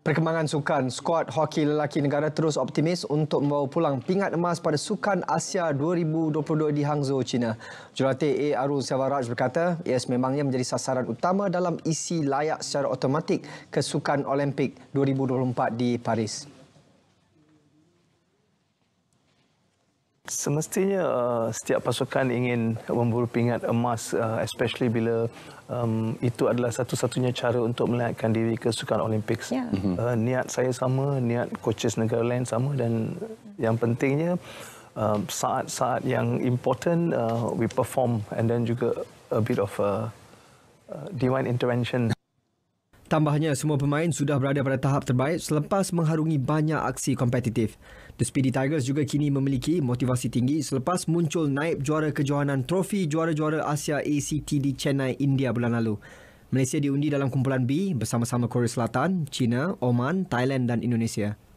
Perkembangan sukan skuad hoki lelaki negara terus optimis untuk membawa pulang pingat emas pada Sukan Asia 2022 di Hangzhou, China. Jurulatih A. Arul Sivaraj berkata, ia memangnya menjadi sasaran utama dalam isi layak secara otomatik ke Sukan Olimpik 2024 di Paris. Semestinya uh, setiap pasukan ingin memburu pingat emas uh, especially bila um, itu adalah satu-satunya cara untuk melihatkan diri ke sukan Olimpik. Yeah. Ya. Uh, mhm. niat saya sama, niat coaches negara lain sama dan yang pentingnya eh, saat-saat uh, yang important uh, we perform and then juga a bit of a, a divine intervention. Tambahnya, semua pemain sudah berada pada tahap terbaik selepas mengharungi banyak aksi kompetitif. The Speedy Tigers juga kini memiliki motivasi tinggi selepas muncul naib juara kejohanan trofi juara-juara Asia ACT di Chennai, India bulan lalu. Malaysia diundi dalam kumpulan B bersama-sama Korea Selatan, China, Oman, Thailand dan Indonesia.